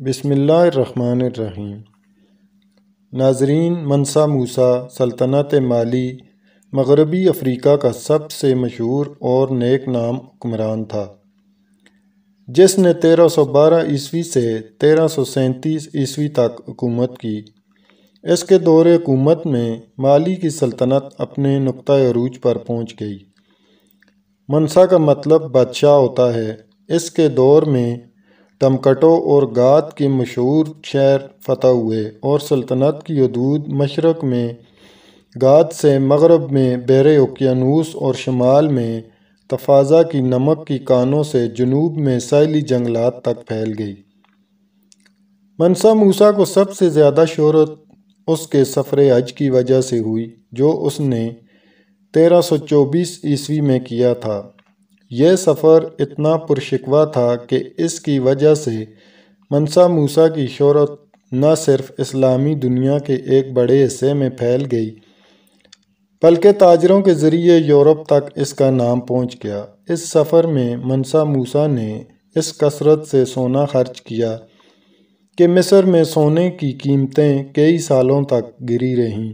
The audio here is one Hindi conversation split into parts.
बसमीम नाजरीन मनसा मूसा सल्तनत माली मगरबी अफ्रीका का सबसे मशहूर और नेक नाम हुक्मरान था जिसने 1312 ईस्वी से तेरह सौ सैंतीस ईस्वी तक हुकूमत की इसके दौर हुकूमत में माली की सल्तनत अपने नुक़ अरूज पर पहुंच गई मनसा का मतलब बादशाह होता है इसके दौर में तमकटों और गाद के मशहूर शहर फ़तह हुए और सल्तनत की हदूद मशरक़ में गाद से मगरब में बहर ओकियानूस और शमाल में तफाज़ा की नमक की कानों से जनूब में सैली जंगलात तक फैल गई मनसा मूसा को सबसे ज़्यादा शहरत उसके सफ़र हज की वजह से हुई जो उसने तेरह सौ चौबीस ईस्वी में किया था यह सफ़र इतना पुरशिकवा था कि इसकी वजह से मनसा मूसा की शहरत न सिर्फ इस्लामी दुनिया के एक बड़े हिस्से में फैल गई बल्कि ताजरों के ज़रिए यूरोप तक इसका नाम पहुंच गया इस सफ़र में मनसा मूसा ने इस कसरत से सोना खर्च किया कि मिस्र में सोने की कीमतें कई सालों तक गिरी रहीं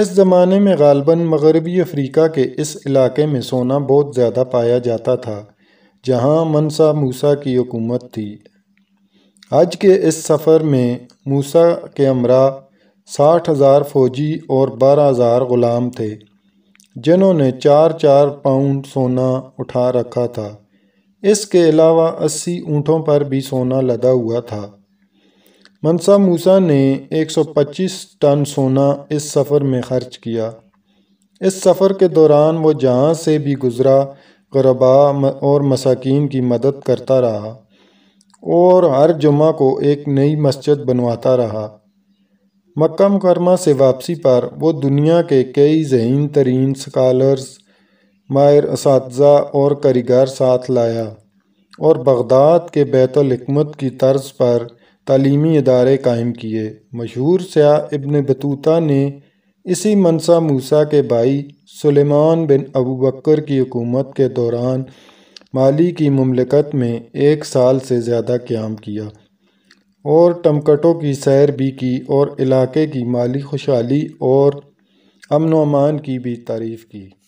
इस ज़माने में गालबा मगरबी अफ्रीका के इस इलाके में सोना बहुत ज़्यादा पाया जाता था जहाँ मनसा मूसा की हुकूमत थी आज के इस सफ़र में मूसा के अमरा साठ हज़ार फौजी और बारह हज़ार ग़ुलाम थे जिन्होंने चार चार पाउंड सोना उठा रखा था इसके अलावा अस्सी ऊँटों पर भी सोना लदा हुआ था मनसा मूसा ने 125 टन सोना इस सफ़र में खर्च किया इस सफ़र के दौरान वो जहाँ से भी गुज़रा गरबा और मसाकिन की मदद करता रहा और हर जुमा को एक नई मस्जिद बनवाता रहा मक्का मुकरमा से वापसी पर वो दुनिया के कई जहन तरीन स्कॉलर्स मायर इस और कारीगर साथ लाया और बगदाद के बैतुलहकमत की तर्ज पर तलीमी अदारे कायम किए मशहूर स्याह इबन बतूता ने इसी मनसा मूसा के भाई सुलेमान बिन अबू बकर की हुकूमत के दौरान माली की ममलकत में एक साल से ज़्यादा क्याम किया और टमकटों की सैर भी की और इलाके की माली खुशहाली और अमन अमान की भी तारीफ़ की